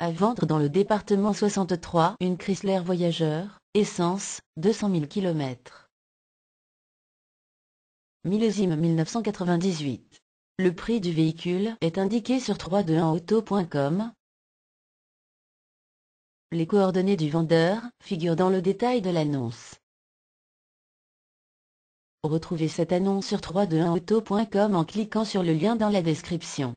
à vendre dans le département 63 une Chrysler Voyageur, essence, 200 000 km. Millésime 1998. Le prix du véhicule est indiqué sur 321auto.com. Les coordonnées du vendeur figurent dans le détail de l'annonce. Retrouvez cette annonce sur 321auto.com en cliquant sur le lien dans la description.